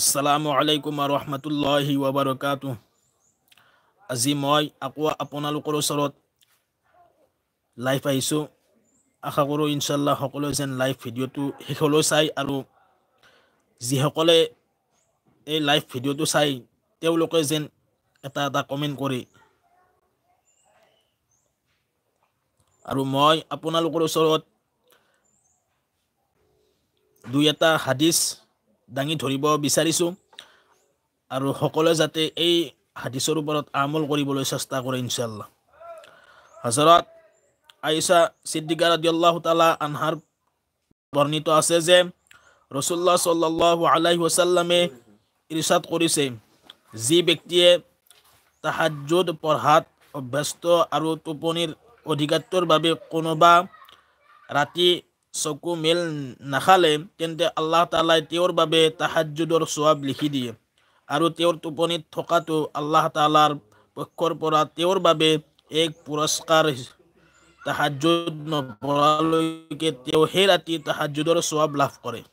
আসসালামু আলাইকুম আ ৰহমতুল্লাহ ওবৰকাত আজি মই আকৌ আপোনালোকৰ ওচৰত লাইভ আহিছোঁ আশা কৰোঁ ইনশাল্লাহ সকলোৱে যেন লাইভ ভিডিঅ'টো শেষলৈ চাই আৰু যিসকলে এই লাইভ ভিডিঅ'টো চাই তেওঁলোকে যেন এটা এটা কমেণ্ট কৰি আৰু মই আপোনালোকৰ ওচৰত দুই এটা হাদিছ দাঙি ধৰিব বিচাৰিছোঁ আৰু সকলোৱে যাতে এই হাদিছৰ ওপৰত আমল কৰিবলৈ চেষ্টা কৰে ইনশাল্লাহ হজৰত আয়ুষা ছিদ্দিকা ৰদিয়াল্লাহ তালা আনহাৰ বৰ্ণিত আছে যে ৰসুল্লা চল্লু আলাইহাল্লামে ইৰ্ষাদ কৰিছে যি ব্যক্তিয়ে তাহাজুদ পঢ়াত অভ্যস্ত আৰু টোপনিৰ অধিকাৰটোৰ বাবে কোনোবা ৰাতি soku mil nakhale kende Allah ta'ala tiwar babe tahajjudur suwab likhi diye aru tiwar tuponi thokatu Allah ta'ala pakkor pora tiwar babe ek puraskar tahajjud no poralo ke tiwar herati tahajjudur suwab laf kore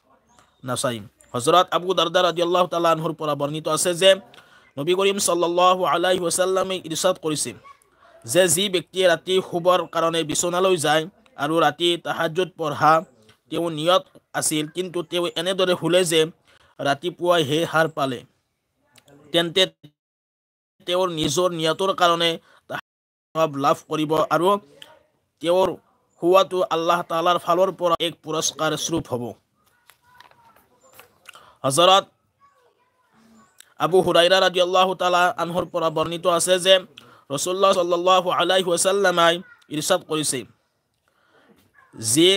nasayim Hazrat Abu Darda radhiyallahu ta'ala anhur pora barnito ase je Nabi Karim sallallahu alaihi wasallam irshad korise je ji byakti rati hubar karone bisonaloi jay আৰু ৰাতি তাহাজত পঢ়া তেওঁ নিয়ত আছিল কিন্তু তেওঁ এনেদৰে শুলে যে ৰাতিপুৱাই সেই সাৰ পালে তেন্তে তেওঁৰ নিজৰ নিয়তৰ কাৰণে তাহাৰ লাভ কৰিব আৰু তেওঁৰ শুৱাটো আল্লাহ তালাৰ ফালৰ পৰা এক পুৰস্কাৰ স্বৰূপ হ'ব হজৰত আবু হুৰাইৰা ৰাজি আল্লাহ তালা আনহৰ পৰা বৰ্ণিত আছে যে ৰসুল্লা চল্লাহ আলাই হুৱাচাল্লামাই ইৰ্চাদ কৰিছে যে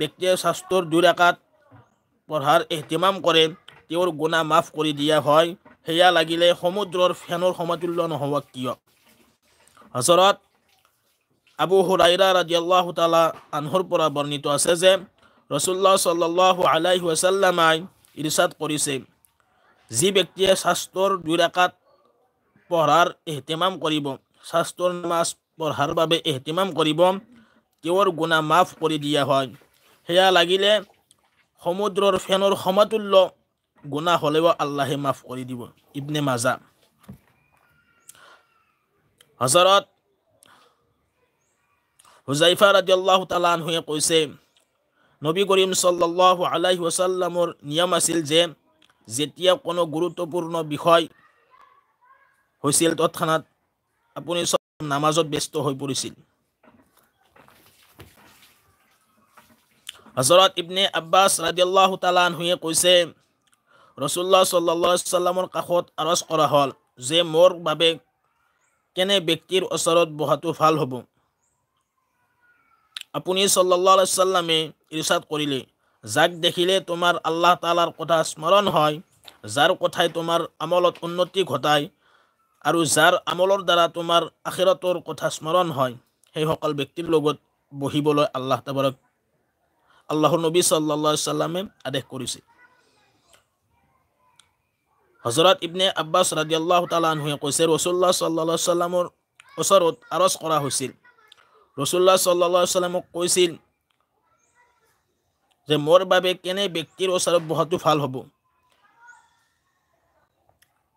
ব্যক্তিয়ে স্বাস্থ্যৰ দুৰাকাত পঢ়াৰ এহতিমাম কৰে তেওঁৰ গুণা মাফ কৰি দিয়া হয় সেয়া লাগিলে সমুদ্ৰৰ ফেনৰ সমতুল্য নহ'ব কিয় হজৰত আবু হুৰাইৰা তালা আনহৰ পৰা বৰ্ণিত আছে যে ৰসুল্লা সাল্লু আলাই ৱাচাল্লামাই ইৰ্চাদ কৰিছে যি ব্যক্তিয়ে স্বাস্থ্যৰ দুৰাকাত পঢ়াৰ এহতিমাম কৰিব স্বাস্থ্যৰ নামাজ পঢ়াৰ বাবে এহতিমাম কৰিব কেওৰ গুণা মাফ কৰি দিয়া হয় সেয়া লাগিলে সমুদ্ৰৰ ফেনৰ সমাতুল্য গুণা হ'লেও আল্লাহে মাফ কৰি দিব ইবনে মাজা হজৰত হুজাইফা ৰাজি আল্লাহ তালানহুৱে কৈছে নবী কৰিম চল্ল আলাহি ৱাচাল্লামৰ নিয়ম আছিল যে যেতিয়া কোনো গুৰুত্বপূৰ্ণ বিষয় হৈছিল তৎক্ষণাত আপুনি চব নামাজত ব্যস্ত হৈ পৰিছিল হজৰত ইবনে আব্বাছ ৰাজিয়াল্লাহ তালানহুৱে কৈছে ৰসুল্লাহ চল্লামৰ কাষত আৰজ কৰা হ'ল যে মোৰ বাবে কেনে ব্যক্তিৰ ওচৰত বহাটো ভাল হ'ব আপুনি চল্লামে ইৰ্চাদ কৰিলে যাক দেখিলে তোমাৰ আল্লাহ তালাৰ কথা স্মৰণ হয় যাৰ কথাই তোমাৰ আমলত উন্নতি ঘটায় আৰু যাৰ আমলৰ দ্বাৰা তোমাৰ আশীৰতৰ কথা স্মৰণ হয় সেইসকল ব্যক্তিৰ লগত বহিবলৈ আল্লাহ তাবাৰক আল্লাহ নবী চাল্লা চাল্লামে আদেশ কৰিছিল হজৰত ইবনে আব্বাছ ৰাজি আল্লাহ তালানহুৱে কৈছে ৰসুল্লাহ চাল্লা চাল্লামৰ ওচৰত আৰজ কৰা হৈছিল ৰসুল্লাহ চাল্লা চাল্লামক কৈছিল যে মোৰ বাবে কেনে ব্যক্তিৰ ওচৰত বহাটো ভাল হ'ব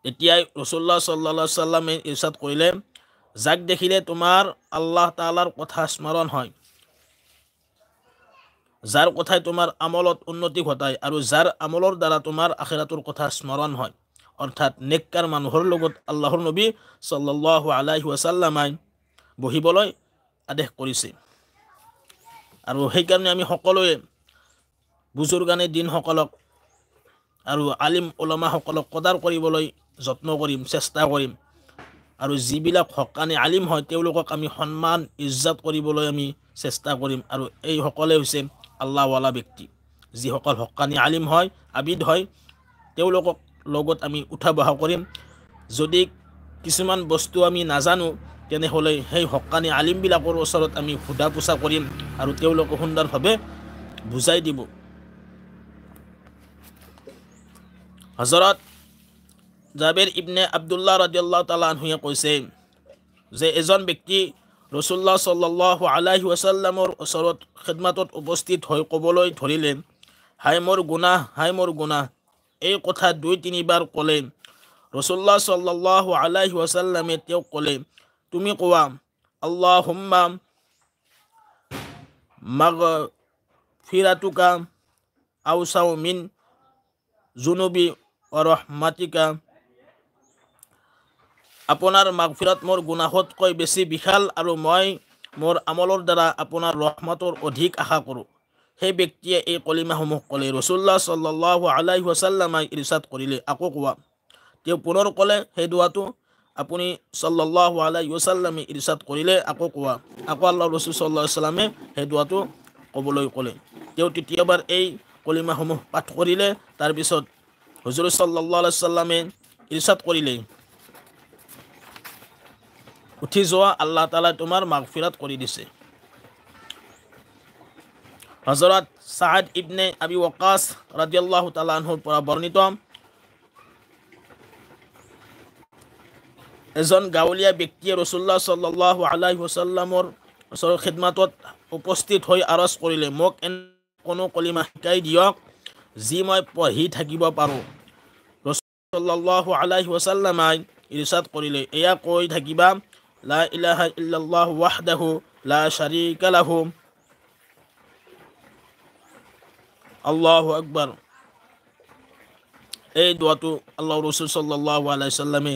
তেতিয়াই ৰসুল্লাহ চাল্লা চাল্লামে ইৰ্চাদ কৰিলে যাক দেখিলে তোমাৰ আল্লাহ তালাৰ কথা স্মৰণ হয় যাৰ কথাই তোমাৰ আমলত উন্নতি ঘটায় আৰু যাৰ আমলৰ দ্বাৰা তোমাৰ আখেৰাটোৰ কথা স্মৰণ হয় অৰ্থাৎ নেককাৰ মানুহৰ লগত আল্লাহৰ নবী চল্ল আলাহি ৱাচাল্লামাই বহিবলৈ আদেশ কৰিছে আৰু সেইকাৰণে আমি সকলোৱে বুজুৰ্গানে দিনসকলক আৰু আলিম ওলমাসকলক কদাৰ কৰিবলৈ যত্ন কৰিম চেষ্টা কৰিম আৰু যিবিলাক সকানে আলিম হয় তেওঁলোকক আমি সন্মান ইজ্জাত কৰিবলৈ আমি চেষ্টা কৰিম আৰু এইসকলে হৈছে আল্লাহৱালা ব্যক্তি যিসকল হকানী আলিম হয় আবিদ হয় তেওঁলোকক লগত আমি উঠা বহা কৰিম যদি কিছুমান বস্তু আমি নাজানো তেনেহ'লে সেই হকানী আলিমবিলাকৰ ওচৰত আমি সোধা পোছা কৰিম আৰু তেওঁলোকক সুন্দৰভাৱে বুজাই দিব হজৰত জাবেৰ ইবনে আব্দুল্লাহ ৰাজিয়াল্লাহ তালাহুয়ে কৈছে যে এজন ব্যক্তি ৰসুল্লা চল্লাহু আলাহি ৱাচাল্লামৰ ওচৰত খেদমাতত উপস্থিত হৈ ক'বলৈ ধৰিলে হাই মোৰ গুনা হাই মোৰ গুনা এই কথা দুই তিনিবাৰ ক'লে ৰসুল্লা চল্লাহু আলাহি ৱাচাল্লামে তেওঁক ক'লে তুমি কোৱা আল্লাহ হোম্মা মাগ ফিৰাটোকা আউচাও জুনুবি অৰহমাতিকা আপোনাৰ মাগফিৰাত মোৰ গুণাহতকৈ বেছি বিশাল আৰু মই মোৰ আমলৰ দ্বাৰা আপোনাৰ ৰহমতৰ অধিক আশা কৰোঁ সেই ব্যক্তিয়ে এই কলিমাসমূহ ক'লে ৰচুল্লাহ চল্ল আলাই ৱাচাল্লামাই ইচাদ কৰিলে আকৌ কোৱা তেওঁ পুনৰ ক'লে সেই দোৱাটো আপুনি চল্লাহ আলাই ৱাচাল্লামে ইচাদ কৰিলে আকৌ কোৱা আকৌ আল্লাহ ৰচুল চল্লাহামে সেই দোৱাটো ক'বলৈ ক'লে তেওঁ তৃতীয়বাৰ এই কলিমাসমূহ পাঠ কৰিলে তাৰপিছত হজুৰ চল্লা আলাইচাল্লামে ইচাদ কৰিলে উঠি যোৱা আল্লাহ তালাই তোমাৰ মাগফিৰাত কৰি দিছে হজৰত চাহাদ ইবনে আবি ৱকাছ ৰাজি আল্লাহ তালাহুৰ পৰা বৰ্ণিত এজন গাঁৱলীয়া ব্যক্তিয়ে ৰসুল্লা সাল্লাহ আলহিহ্লামৰ ওচৰৰ খিদমাতত উপস্থিত হৈ আৰজ কৰিলে মোক এনে কোনো কলিমা শিকাই দিয়ক যি মই পঢ়ি থাকিব পাৰোঁ ৰসুল্লাহ আলহিহ্লামাই ইৰিচাদ কৰিলে এয়া কৈ থাকিবা لا إله إلا الله وحده لا شريك له الله أكبر এই দোয়াটো আল্লাহ রসুল সাল্লাহ আলাইসাল্লামে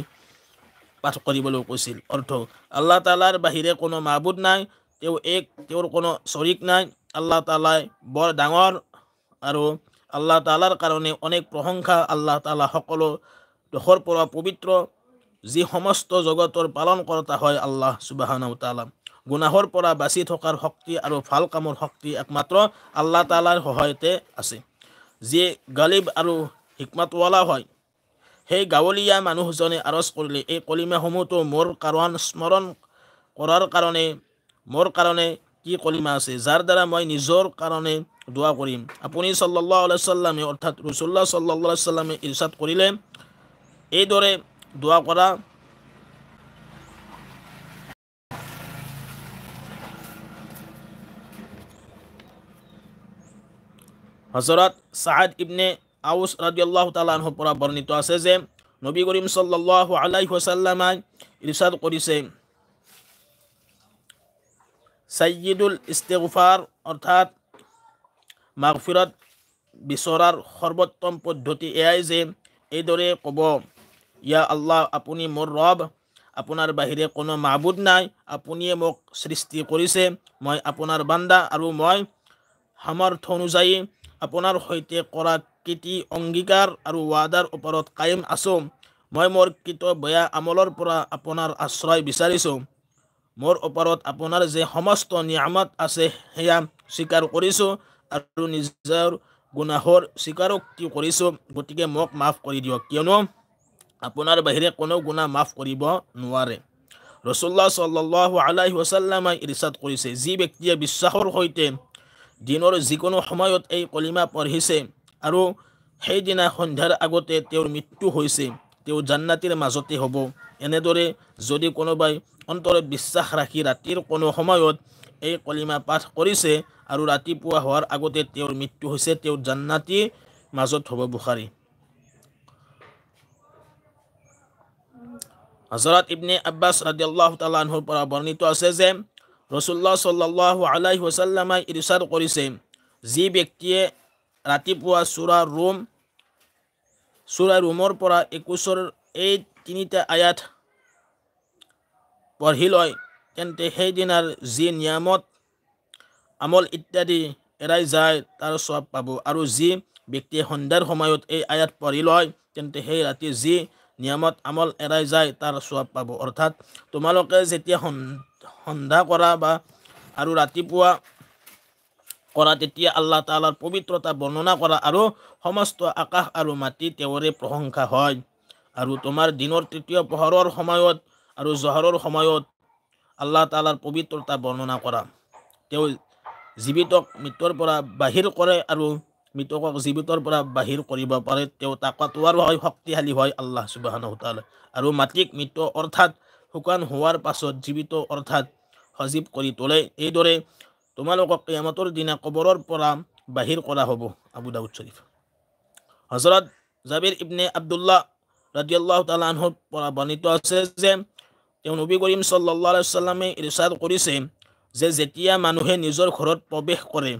পাঠ কৰিবলৈ কৈছিল অৰ্থ আল্লাহ তালাৰ বাহিৰে কোনো মাবুদ নাই তেওঁ এক তেওঁৰ কোনো শ্বৰিক নাই আল্লাহ তালাই বৰ ডাঙৰ আৰু আল্লাহ তালাৰ কাৰণে অনেক প্ৰশংসা আল্লাহ তালা সকলো দোষৰ পৰা পবিত্ৰ যি সমস্ত জগতৰ পালন কৰোঁতা হয় আল্লাহ চুবাহনতালা গুণাহৰ পৰা বাচি থকাৰ শক্তি আৰু ভাল কামৰ শক্তি একমাত্ৰ আল্লাহ তালাৰ সহায়তে আছে যি গালিব আৰু হিকমাতৱালা হয় সেই গাঁৱলীয়া মানুহজনে আৰজ কৰিলে এই কলিমাসমূহটো মোৰ কাৰণ স্মৰণ কৰাৰ কাৰণে মোৰ কাৰণে কি কলিমা আছে যাৰ দ্বাৰা মই নিজৰ কাৰণে দোৱা কৰিম আপুনি চল্লা আলাই অৰ্থাৎ ৰুচুল্লা চল্লা চাল্লামে ইৰ্চাদ কৰিলে এইদৰে দোয়া করা হজরত সাহাদ ইবনে আউস রাজিউল্লাহ তালাহ পৰা বৰ্ণিত আছে যে নবী করিম সাল্লাহ আলাই হুসাল্লামাই ইরশাদ কৰিছে সাইয়িদুল ইস্তেগফার অর্থাৎ মাগফিরত বিচৰাৰ সৰ্বোত্তম পদ্ধতি এয়াই যে এইদৰে ক'ব ইয়া আল্লাহ আপুনি মোৰ ৰব আপোনাৰ বাহিৰে কোনো মাহবুদ নাই আপুনিয়ে মোক সৃষ্টি কৰিছে মই আপোনাৰ বান্দা আৰু মই সামৰ্থ অনুযায়ী আপোনাৰ সৈতে কৰা কৃতি অংগীকাৰ আৰু ৱাদাৰ ওপৰত কায়েম আছোঁ মই মোৰ কৃত বেয়া আমলৰ পৰা আপোনাৰ আশ্ৰয় বিচাৰিছোঁ মোৰ ওপৰত আপোনাৰ যে সমস্ত নিয়ামত আছে সেয়া স্বীকাৰ কৰিছোঁ আৰু নিজৰ গুণাহৰ স্বীকাৰোক্তি কৰিছোঁ গতিকে মোক মাফ কৰি দিয়ক কিয়নো আপোনাৰ বাহিৰে কোনো গুণা মাফ কৰিব নোৱাৰে ৰসুল্লা সাল্লু আলহিহাল্লামে ইৰ্চাদ কৰিছে যি ব্যক্তিয়ে বিশ্বাসৰ সৈতে দিনৰ যিকোনো সময়ত এই কলিমা পঢ়িছে আৰু সেইদিনা সন্ধ্যাৰ আগতে তেওঁৰ মৃত্যু হৈছে তেওঁ জান্নাতিৰ মাজতে হ'ব এনেদৰে যদি কোনোবাই অন্তৰত বিশ্বাস ৰাখি ৰাতিৰ কোনো সময়ত এই কলিমা পাঠ কৰিছে আৰু ৰাতিপুৱা হোৱাৰ আগতে তেওঁৰ মৃত্যু হৈছে তেওঁৰ জান্নাতিৰ মাজত হ'ব বুখাৰী হজৰত ইবনে আব্বাস ৰাজিয়াল্লাহ তালহুৰ পৰা বৰ্ণিত আছে যে ৰসুল্লাহ সাল্লাহ আলাই ওসাল্লামাই ইৰশাদ কৰেছে যি ব্যক্তিয়ে ৰাতিপুৱা চূড়া ৰোম চূড়া ৰোমৰ পৰা একুশৰ এই তিনিটা আয়াত পঢ়ি লয় তেন্তে সেইদিনাৰ যি নিয়ামত আমল ইত্যাদি এৰাই যায় তাৰ চব পাব আৰু যি ব্যক্তিয়ে সন্ধ্যাৰ সময়ত এই আয়াত পঢ়ি লয় তেন্তে সেই ৰাতি যি নিয়ামত আমল এৰাই যায় তাৰ চোৱাব পাব অৰ্থাৎ তোমালোকে যেতিয়া সন্ধ্যা কৰা বা আৰু ৰাতিপুৱা কৰা তেতিয়া আল্লাহ তালাৰ পবিত্ৰতা বৰ্ণনা কৰা আৰু সমস্ত আকাশ আৰু মাটি তেওঁৰে প্ৰশংসা হয় আৰু তোমাৰ দিনৰ তৃতীয় পোহৰৰ সময়ত আৰু জহৰৰ সময়ত আল্লাহ তালাৰ পবিত্ৰতা বৰ্ণনা কৰা তেওঁ জীৱিতক মৃত্যুৰ পৰা বাহিৰ কৰে আৰু মৃতকক জীৱিতৰ পৰা বাহিৰ কৰিব পাৰে তেওঁ তাকতোৱাৰ হয় শক্তিশালী হয় আল্লাহ চুবাহান হতালা আৰু মাটিক মৃত অৰ্থাৎ শুকান হোৱাৰ পাছত জীৱিত অৰ্থাৎ সজীৱ কৰি তোলে এইদৰে তোমালোকক কিয়ামতৰ দিনা কবৰৰ পৰা বাহিৰ কৰা হ'ব আবু দাউদ শ্বৰীফ হজৰত জাবিৰ ইবনে আব্দুল্লাহ ৰাজিউল্লাহ তালানহুৰ পৰা বৰ্ণিত আছে যে তেওঁ নবী কৰিম চল্লা চাল্লামে ইৰ্চাদ কৰিছে যে যেতিয়া মানুহে নিজৰ ঘৰত প্ৰৱেশ কৰে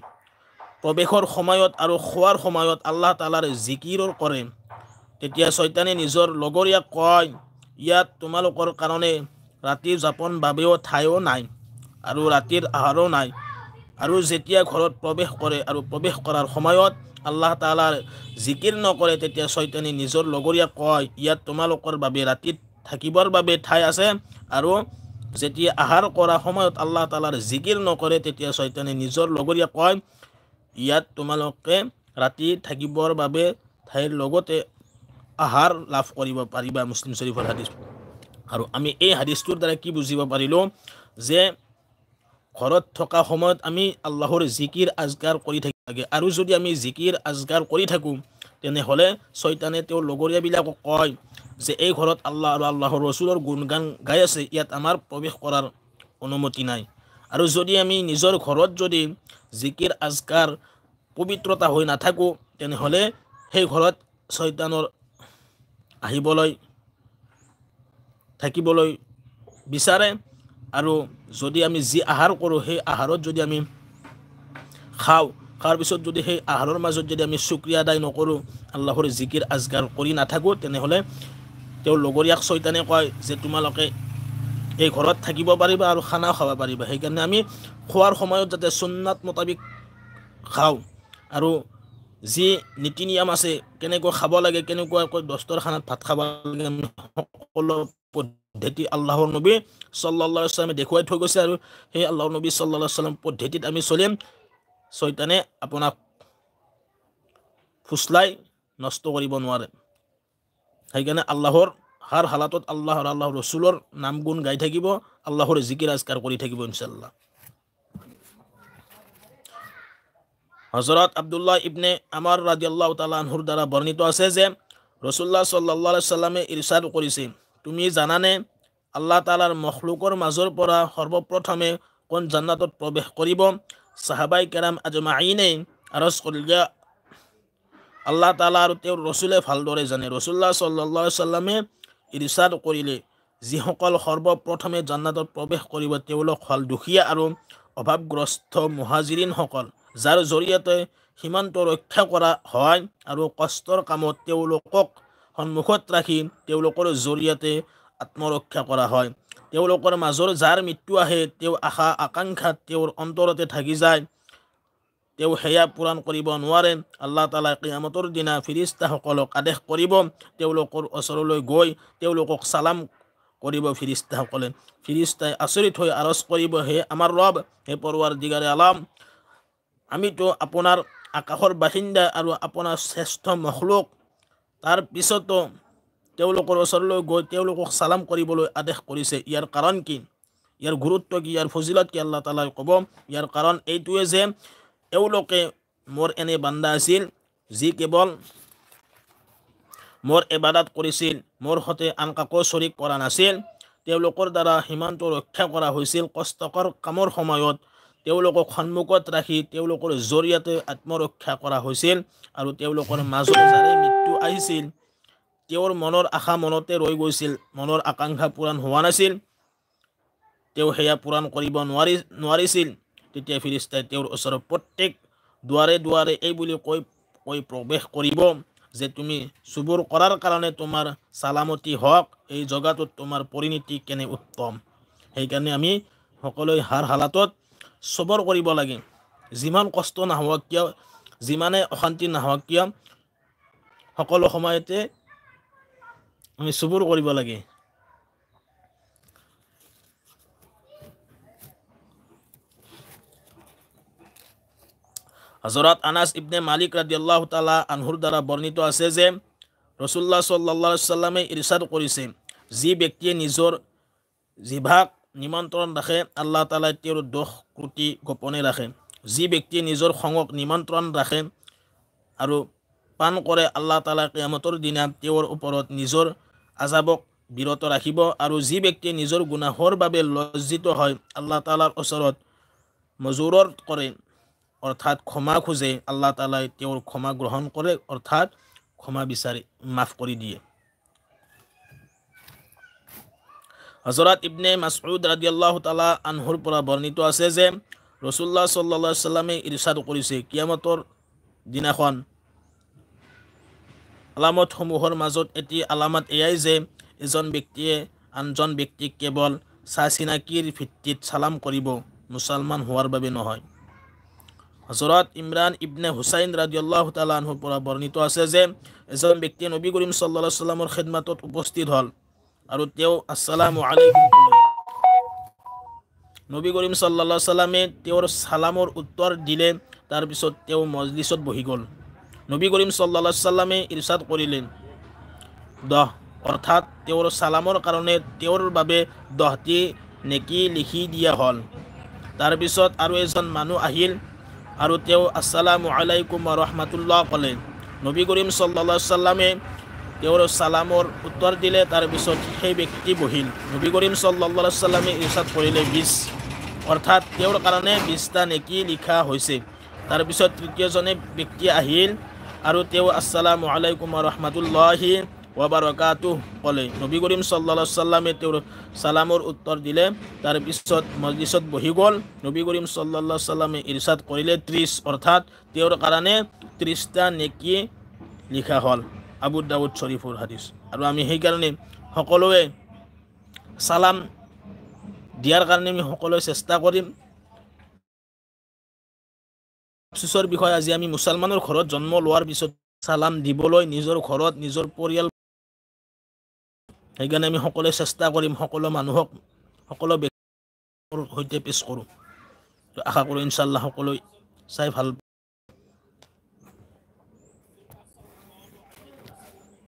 প্ৰৱেশৰ সময়ত আৰু খোৱাৰ সময়ত আল্লাহ তালাৰ জিকিৰ কৰে তেতিয়া ছয়তানে নিজৰ লগৰীয়াক কয় ইয়াত তোমালোকৰ কাৰণে ৰাতি যাপন বাবেও ঠাইও নাই আৰু ৰাতিৰ আহাৰো নাই আৰু যেতিয়া ঘৰত প্ৰৱেশ কৰে আৰু প্ৰৱেশ কৰাৰ সময়ত আল্লাহ তালাৰ জিকিৰ নকৰে তেতিয়া ছয়তানে নিজৰ লগৰীয়াক কয় ইয়াত তোমালোকৰ বাবে ৰাতি থাকিবৰ বাবে ঠাই আছে আৰু যেতিয়া আহাৰ কৰাৰ সময়ত আল্লাহ তালাৰ জিকিৰ নকৰে তেতিয়া ছয়তানে নিজৰ লগৰীয়াক কয় ইয়াত তোমালোকে ৰাতি থাকিবৰ বাবে ঠাইৰ লগতে আহাৰ লাভ কৰিব পাৰিবা মুছলিম শ্বৰীফৰ হাদিছ আৰু আমি এই হাদিছটোৰ দ্বাৰা কি বুজিব পাৰিলোঁ যে ঘৰত থকা সময়ত আমি আল্লাহৰ জিকিৰ আজগাৰ কৰি থাকিব লাগে আৰু যদি আমি জিকিৰ আজগাৰ কৰি থাকোঁ তেনেহ'লে ছয়তানে তেওঁৰ লগৰীয়াবিলাকক কয় যে এই ঘৰত আল্লাহ আৰু আল্লাহৰ ৰচুলৰ গুণগান গাই আছে ইয়াত আমাৰ প্ৰৱেশ কৰাৰ অনুমতি নাই আৰু যদি আমি নিজৰ ঘৰত যদি জিকিৰ আজকাৰ পবিত্ৰতা হৈ নাথাকোঁ তেনেহ'লে সেই ঘৰত ছয়তানৰ আহিবলৈ থাকিবলৈ বিচাৰে আৰু যদি আমি যি আহাৰ কৰোঁ সেই আহাৰত যদি আমি খাওঁ খোৱাৰ পিছত যদি সেই আহাৰৰ মাজত যদি আমি চুক্ৰিয়া আদায় নকৰোঁ আল্লাহৰ জিকিৰ আজগাৰ কৰি নাথাকোঁ তেনেহ'লে তেওঁ লগৰীয়াক ছয়তানে কয় যে তোমালোকে এই ঘৰত থাকিব পাৰিবা আৰু খানাও খাব পাৰিবা সেইকাৰণে আমি খোৱাৰ সময়ত যাতে চুন্নাত মোতাবিক খাওঁ আৰু যি নীতি নিয়ম আছে কেনেকৈ খাব লাগে কেনেকুৱাকৈ দস্তৰ খানাত ভাত খাব লাগে সকলো পদ্ধতি আল্লাহৰ নবী চল্লা চাল্লামে দেখুৱাই থৈ গৈছে আৰু সেই আল্লাহৰ নবী চল্লা চাল্লাম পদ্ধতিত আমি চলিম চৈতানে আপোনাক ফুচলাই নষ্ট কৰিব নোৱাৰে সেইকাৰণে আল্লাহৰ হাৰ হালাতত আল্লাহ আল্লাহৰ ৰচুলৰ নাম গুণ গাই থাকিব আল্লাহৰ জিকিৰ আজকাৰ কৰি থাকিব ইনশাল্লাহ হজৰত আব্দুল্লাহ ইবনে আমাৰ ৰাজি আল্লাহ তালাহুৰ দ্বাৰা বৰ্ণিত আছে যে ৰচুল্লাহ চল্লা চাল্লামে ইৰ্চাদ কৰিছে তুমি জানানে আল্লাহ তালাৰ মখলুকৰ মাজৰ পৰা সৰ্বপ্ৰথমে কোন জান্নাতত প্ৰৱেশ কৰিব চাহাবাই কেৰাম আজম আইনে আৰজ কৰিলে আল্লাহ তালা আৰু তেওঁৰ ৰচুলে ভালদৰে জানে ৰচুল্লাহ চল্লা চাল্লামে ইচ্ছাত কৰিলে যিসকল সৰ্বপ্ৰথমে জান্নাতত প্ৰৱেশ কৰিব তেওঁলোক হ'ল দুখীয়া আৰু অভাৱগ্ৰস্ত মহাজিৰিনসকল যাৰ জৰিয়তে সীমান্ত ৰক্ষা কৰা হয় আৰু কষ্টৰ কামত তেওঁলোকক সন্মুখত ৰাখি তেওঁলোকৰ জৰিয়তে আত্মৰক্ষা কৰা হয় তেওঁলোকৰ মাজৰ যাৰ মৃত্যু আহে তেওঁৰ আশা আকাংক্ষাত তেওঁৰ অন্তৰতে থাকি যায় তেওঁ সেয়া পূৰণ কৰিব নোৱাৰে আল্লাহ তালাই কিয়ামতৰ দিনা ফিৰিষ্টাসকলক আদেশ কৰিব তেওঁলোকৰ ওচৰলৈ গৈ তেওঁলোকক চালাম কৰিব ফিৰিষ্টাসকলে ফিৰিষ্টাই আচৰিত হৈ আৰজ কৰিব হে আমাৰ ৰব হে পৰুৱাৰ দিগাৰে আলাম আমিতো আপোনাৰ আকাশৰ বাসিন্দা আৰু আপোনাৰ শ্ৰেষ্ঠ মখলোক তাৰপিছতো তেওঁলোকৰ ওচৰলৈ গৈ তেওঁলোকক চালাম কৰিবলৈ আদেশ কৰিছে ইয়াৰ কাৰণ কি ইয়াৰ গুৰুত্ব কি ইয়াৰ ফজিলত কি আল্লাহ তালাই ক'ব ইয়াৰ কাৰণ এইটোৱে যে এওঁলোকে মোৰ এনে বান্দা আছিল যি কেৱল মোৰ এবাদাত কৰিছিল মোৰ সতে আন কাকো চৰিক কৰা নাছিল তেওঁলোকৰ দ্বাৰা সীমান্ত ৰক্ষা কৰা হৈছিল কষ্টকৰ কামৰ সময়ত তেওঁলোকক সন্মুখত ৰাখি তেওঁলোকৰ জৰিয়তে আত্মৰক্ষা কৰা হৈছিল আৰু তেওঁলোকৰ যাৰে মৃত্যু আহিছিল তেওঁৰ মনৰ আশা মনতে ৰৈ গৈছিল মনৰ আকাংক্ষা পূৰণ হোৱা নাছিল তেওঁ সেয়া পূৰণ কৰিব নোৱাৰি নোৱাৰিছিল তেতিয়া ফিলিষ্টাই তেওঁৰ ওচৰত প্ৰত্যেক দুৱাৰে দুৱাৰে এই বুলি কৈ কৈ প্ৰৱেশ কৰিব যে তুমি চুবুৰ কৰাৰ কাৰণে তোমাৰ চালামতি হওক এই জগাটোত তোমাৰ পৰিণীতি কেনে উত্তম সেইকাৰণে আমি সকলোৱে হাৰ হালাতত চবৰ কৰিব লাগে যিমান কষ্ট নহওক কিয় যিমানে অশান্তি নাহক কিয় সকলো সময়তে আমি চুবুৰ কৰিব লাগে হজৰত আনাছ ইবনে মালিক ৰাদি আল্লাহ তালা আনহুৰ দ্বাৰা বৰ্ণিত আছে যে ৰসুল্লা সাল্লা চাল্লামে ইৰ্চাদ কৰিছে যি ব্যক্তিয়ে নিজৰ জিভাক নিমন্ত্ৰণ ৰাখে আল্লাহ তালাই তেওঁৰ দোষ ক্ৰুটি গোপনে ৰাখে যি ব্যক্তিয়ে নিজৰ খঙক নিমন্ত্ৰণ ৰাখে আৰু পাণ কৰে আল্লাহ তালা কিয়ামতৰ দিনা তেওঁৰ ওপৰত নিজৰ আজাবক বিৰত ৰাখিব আৰু যি ব্যক্তিয়ে নিজৰ গুণাহৰ বাবে লজ্জিত হয় আল্লাহ তালাৰ ওচৰত মজুৰত কৰে অৰ্থাৎ ক্ষমা খোজে আল্লাহ তালাই তেওঁৰ ক্ষমা গ্ৰহণ কৰে অৰ্থাৎ ক্ষমা বিচাৰি মাফ কৰি দিয়ে হজৰত ইবনে মাছৰুদ ৰাজি আল্লাহ তালা আনহুৰ পৰা বৰ্ণিত আছে যে ৰসুল্লাহ চল্লা চাল্লামে ইৰ্চাদ কৰিছে কিয়ামতৰ দিনাখন আলামতসমূহৰ মাজত এটি আলামত এয়াই যে এজন ব্যক্তিয়ে আনজন ব্যক্তিক কেৱল চা চিনাকিৰ ভিত্তিত চালাম কৰিব মুছলমান হোৱাৰ বাবে নহয় হজৰত ইমৰান ইবনে হুছাইন ৰাজিউল্লাহ তালাহৰ পৰা বৰ্ণিত আছে যে এজন ব্যক্তিয়ে নবী কৰিম চল্লা চাল্লামৰ খেদমাতত উপস্থিত হ'ল আৰু তেওঁ আছালাম নবী কৰিম চাল্লা চাল্লামে তেওঁৰ চালামৰ উত্তৰ দিলে তাৰপিছত তেওঁ মজলিছত বহি গ'ল নবী কৰিম চল্লা চাল্লামে ইৰ্চাদ কৰিলে দহ অৰ্থাৎ তেওঁৰ চালামৰ কাৰণে তেওঁৰ বাবে দহটি নেকি লিখি দিয়া হ'ল তাৰপিছত আৰু এজন মানুহ আহিল আৰু তেওঁ আছালামু আলাইকুম ৰহমাতুল্লাহ ক'লে নবী কৰিম চল্লা চাল্লামে তেওঁৰ চালামৰ উত্তৰ দিলে তাৰপিছত সেই ব্যক্তি বহিল নবী কৰিম চল্লা চাল্লামে ইৰ্চাদ কৰিলে বিছ অৰ্থাৎ তেওঁৰ কাৰণে বিছটা নেকি লিখা হৈছে তাৰপিছত তৃতীয়জনে ব্যক্তি আহিল আৰু তেওঁ আছালামু আলাইকুম ৰহমাতুল্লাহি wabarakatuh kole nabi kurim sallallahu sallam itu salamur uttar dile tar bisot majlisot bohigol nabi kurim sallallahu sallam irsat korile tris orthat tiur karane trista neki likha hol abu dawud sharifur hadis aru ami hei karane hokoloe salam diar karane mi hokoloe sesta korim সুসর বিষয় আজি আমি মুসলমানের ঘর জন্ম লওয়ার পিছত সালাম দিবলৈ নিজের ঘর নিজের পরিয়াল সেইকাৰণে আমি সকলোৱে চেষ্টা কৰিম সকলো মানুহক সকলো ব্যক্তি সৈতে পেছ কৰোঁ আশা কৰোঁ ইনশাল্লাহ সকলোৱে চাই ভাল